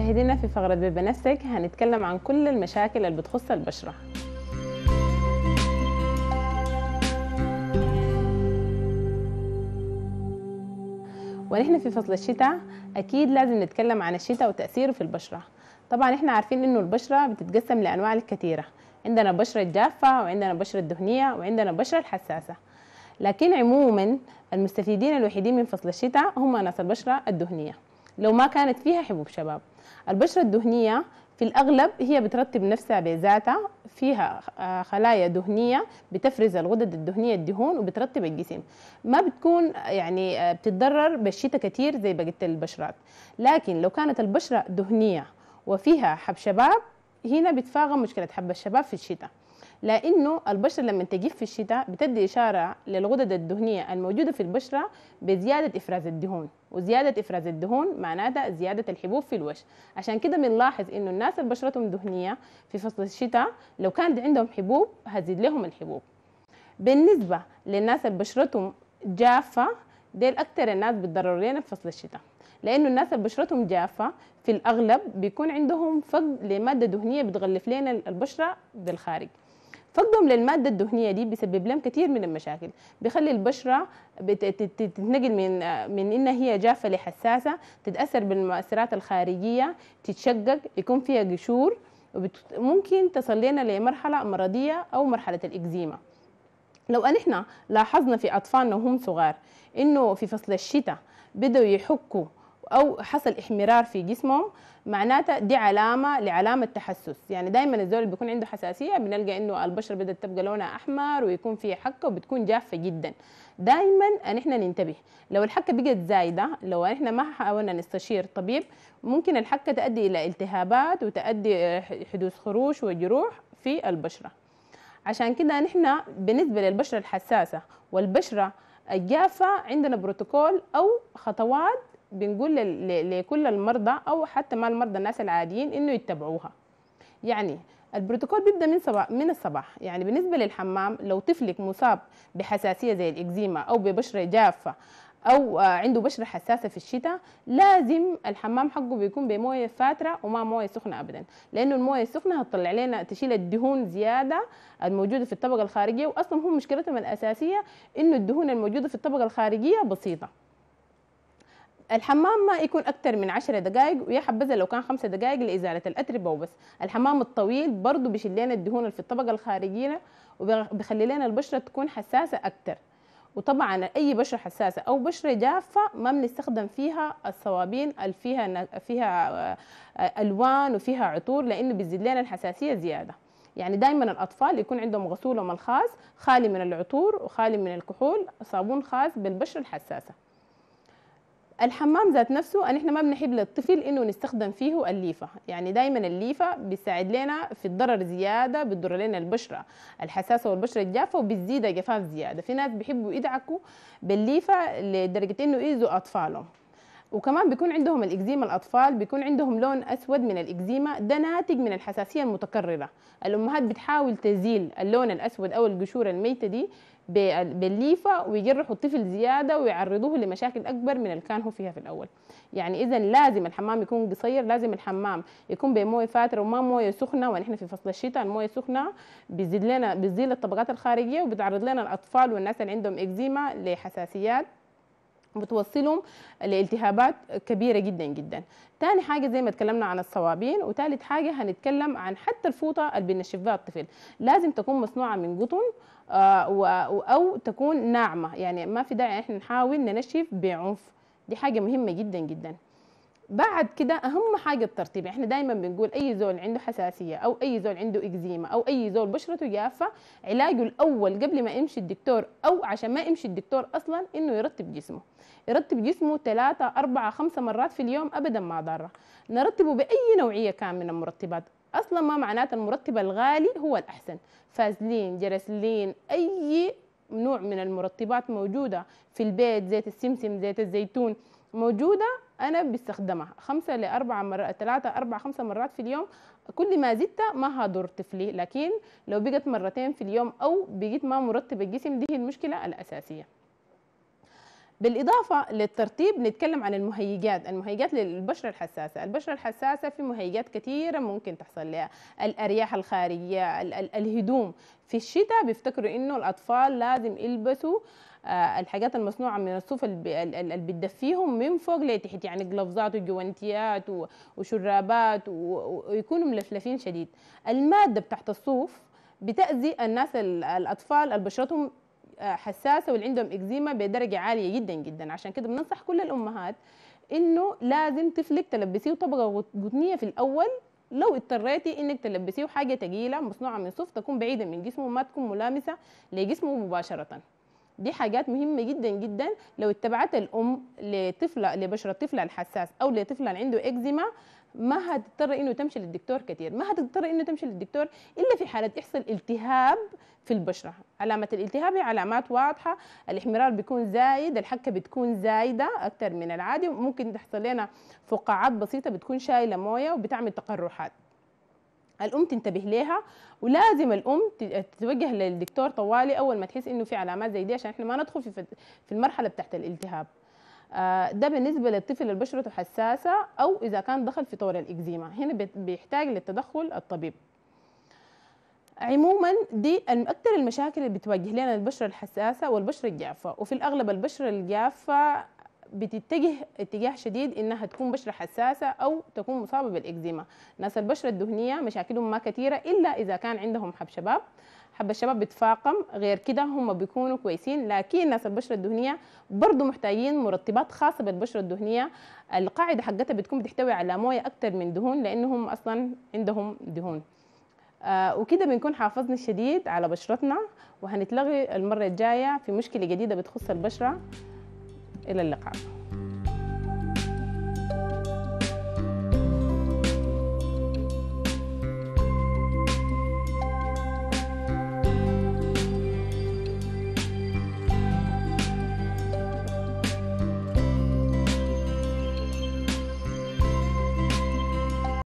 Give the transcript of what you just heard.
مشاهدينا في فقرة ببنفسك هنتكلم عن كل المشاكل اللي بتخص البشرة ونحن في فصل الشتاء أكيد لازم نتكلم عن الشتاء وتأثيره في البشرة طبعا احنا عارفين انه البشرة بتتقسم لأنواع كثيرة عندنا البشرة الجافة وعندنا البشرة الدهنية وعندنا البشرة الحساسة لكن عموما المستفيدين الوحيدين من فصل الشتاء هم ناس البشرة الدهنية لو ما كانت فيها حبوب شباب البشرة الدهنية في الأغلب هي بترتب نفسها بذاتها فيها آه، خلايا دهنية بتفرز الغدد الدهنية الدهون وبترتب الجسم ما بتكون آه، يعني آه، بتتضرر بالشتاء كتير زي بقية البشرات لكن لو كانت البشرة دهنية وفيها حب شباب هنا بتفاقم مشكلة حب الشباب في الشتاء لانه البشره لما تجف في الشتاء بتدي اشاره للغدد الدهنيه الموجوده في البشره بزياده افراز الدهون وزياده افراز الدهون معناتها زياده الحبوب في الوش عشان كده بنلاحظ انه الناس اللي بشرتهم دهنيه في فصل الشتاء لو كانت عندهم حبوب هتزيد لهم الحبوب بالنسبه للناس اللي بشرتهم جافه ديل اكتر الناس بتضرر لنا في فصل الشتاء لانه الناس اللي بشرتهم جافه في الاغلب بيكون عندهم فقد لماده دهنيه بتغلف لنا البشره بالخارج فقدهم للماده الدهنيه دي بيسبب لهم كثير من المشاكل بيخلي البشره تتنقل من من انها هي جافه لحساسه تتاثر بالمؤثرات الخارجيه تتشقق يكون فيها قشور وممكن تصل لنا لمرحله مرضيه او مرحله الاكزيما لو ان احنا لاحظنا في اطفالنا وهم صغار انه في فصل الشتاء بدأوا يحكوا او حصل احمرار في جسمهم معناتها دي علامه لعلامه تحسس يعني دائما الزول اللي بيكون عنده حساسيه بنلقى انه البشره بدات تبقى لونها احمر ويكون فيها حكه وبتكون جافه جدا دائما نحن ننتبه لو الحكه بقت زايده لو احنا ما حاولنا نستشير طبيب ممكن الحكه تؤدي الى التهابات وتؤدي حدوث خروش وجروح في البشره عشان كده نحن بالنسبه للبشره الحساسه والبشره الجافه عندنا بروتوكول او خطوات بنقول لكل المرضى او حتى ما المرضى الناس العاديين انه يتبعوها يعني البروتوكول بيبدا من صباح من الصباح يعني بالنسبه للحمام لو طفلك مصاب بحساسيه زي الاكزيما او ببشره جافه او عنده بشره حساسه في الشتاء لازم الحمام حقه بيكون بمويه فاتره وما مويه سخنه ابدا لانه المويه السخنه هتطلع لنا تشيل الدهون زياده الموجوده في الطبقه الخارجيه واصلا هم مشكلتهم الاساسيه انه الدهون الموجوده في الطبقه الخارجيه بسيطه الحمام ما يكون اكثر من 10 دقائق ويا حبذا لو كان 5 دقائق لازاله الاتربه وبس الحمام الطويل برضه بيشيل لنا الدهون اللي في الطبقه الخارجيه وبيخلي لنا البشره تكون حساسه اكثر وطبعا اي بشره حساسه او بشره جافه ما بنستخدم فيها الصوابين اللي فيها فيها آه، الوان وفيها عطور لانه بيزيد لنا الحساسيه زياده يعني دائما الاطفال يكون عندهم غسولهم الخاص خالي من العطور وخالي من الكحول صابون خاص بالبشره الحساسه الحمام ذات نفسه ان احنا ما بنحب للطفل انه نستخدم فيه الليفه يعني دائما الليفه بتساعد لنا في الضرر زياده بتضر لنا البشره الحساسه والبشره الجافه وبتزيد جفاف زياده في ناس بيحبوا يدعكوا بالليفه لدرجه انه يذوا اطفالهم وكمان بيكون عندهم الاكزيما الاطفال بيكون عندهم لون اسود من الاكزيما ده ناتج من الحساسيه المتكرره الامهات بتحاول تزيل اللون الاسود او القشور الميته دي بالليفه ويجرحوا الطفل زياده ويعرضوه لمشاكل اكبر من اللي كان هو فيها في الاول يعني اذا لازم الحمام يكون قصير لازم الحمام يكون بمويه فاتره وما مويه سخنه ونحن في فصل الشتاء المويه السخنه بتزيد لنا بتزيل الطبقات الخارجيه وبتعرض لنا الاطفال والناس اللي عندهم اكزيما لحساسيات بتوصلهم لالتهابات كبيره جدا جدا تاني حاجة زي ما اتكلمنا عن الصوابين وتالت حاجة هنتكلم عن حتى الفوطة اللي بنشفها بها الطفل لازم تكون مصنوعة من قطن آه، أو تكون ناعمة يعني ما في داعي احنا نحاول ننشف بعنف دي حاجة مهمة جدا جدا بعد كده اهم حاجه الترطيب احنا دايما بنقول اي زول عنده حساسيه او اي زول عنده اكزيما او اي زول بشرته جافه علاجه الاول قبل ما يمشي الدكتور او عشان ما يمشي الدكتور اصلا انه يرطب جسمه يرتب جسمه ثلاثة أربعة خمسة مرات في اليوم أبدا ما ضارة نرتبه بأي نوعية كان من المرطبات أصلا ما معناته المرطب الغالي هو الأحسن فازلين جرسلين أي نوع من المرطبات موجودة في البيت زيت السمسم زيت الزيتون موجودة انا بستخدمها خمسه لاربع مرات ثلاثه اربع خمسه مرات في اليوم كل ما زدت ما هضر طفلي لكن لو بقت مرتين في اليوم او بقيت ما مرتب الجسم دي هي المشكله الاساسيه بالإضافة للترطيب نتكلم عن المهيجات المهيجات للبشرة الحساسة البشرة الحساسة في مهيجات كثيرة ممكن تحصل لها الأرياح الخارجية الهدوم في الشتاء بيفتكروا إنه الأطفال لازم يلبسوا آه، الحاجات المصنوعه من الصوف اللي بتدفيهم من فوق لتحت يعني قلفزات وجوانتيات وشرابات ويكونوا ملفلفين شديد الماده بتاعت الصوف بتاذي الناس الاطفال اللي بشرتهم آه، حساسه واللي عندهم اكزيما بدرجه عاليه جدا جدا عشان كده بننصح كل الامهات انه لازم طفلك تلبسيه طبقه قطنيه في الاول لو اضطريتي انك تلبسيه حاجه ثقيله مصنوعه من صوف تكون بعيده من جسمه ما تكون ملامسه لجسمه مباشره دي حاجات مهمه جدا جدا لو اتبعتها الام لطفله لبشره طفله الحساس او لطفله عنده اكزيما ما هتضطر انه تمشي للدكتور كثير ما هتضطر انه تمشي للدكتور الا في حاله يحصل التهاب في البشره علامه الالتهاب هي علامات واضحه الاحمرار بيكون زايد الحكه بتكون زايده اكثر من العادي ممكن تحصل لنا فقاعات بسيطه بتكون شايله مويه وبتعمل تقرحات الام تنتبه لها ولازم الام تتوجه للدكتور طوالي اول ما تحس انه في علامات زي دي عشان احنا ما ندخل في في المرحله بتاعت الالتهاب آه، ده بالنسبه للطفل اللي بشرته حساسه او اذا كان دخل في طور الاكزيما هنا بيحتاج للتدخل الطبيب عموما دي اكثر المشاكل اللي بتواجه لنا البشره الحساسه والبشره الجافه وفي الاغلب البشره الجافه بتتجه اتجاه شديد انها تكون بشره حساسه او تكون مصابه بالاكزيما ناس البشره الدهنيه مشاكلهم ما كثيره الا اذا كان عندهم حب شباب حب الشباب بتفاقم غير كده هم بيكونوا كويسين لكن ناس البشره الدهنيه برضه محتاجين مرطبات خاصه بالبشره الدهنيه القاعده حقتها بتكون بتحتوي على مويه اكتر من دهون لانهم اصلا عندهم دهون آه وكده بنكون حافظنا الشديد على بشرتنا وهنتلغي المره الجايه في مشكله جديده بتخص البشره إلى اللقاء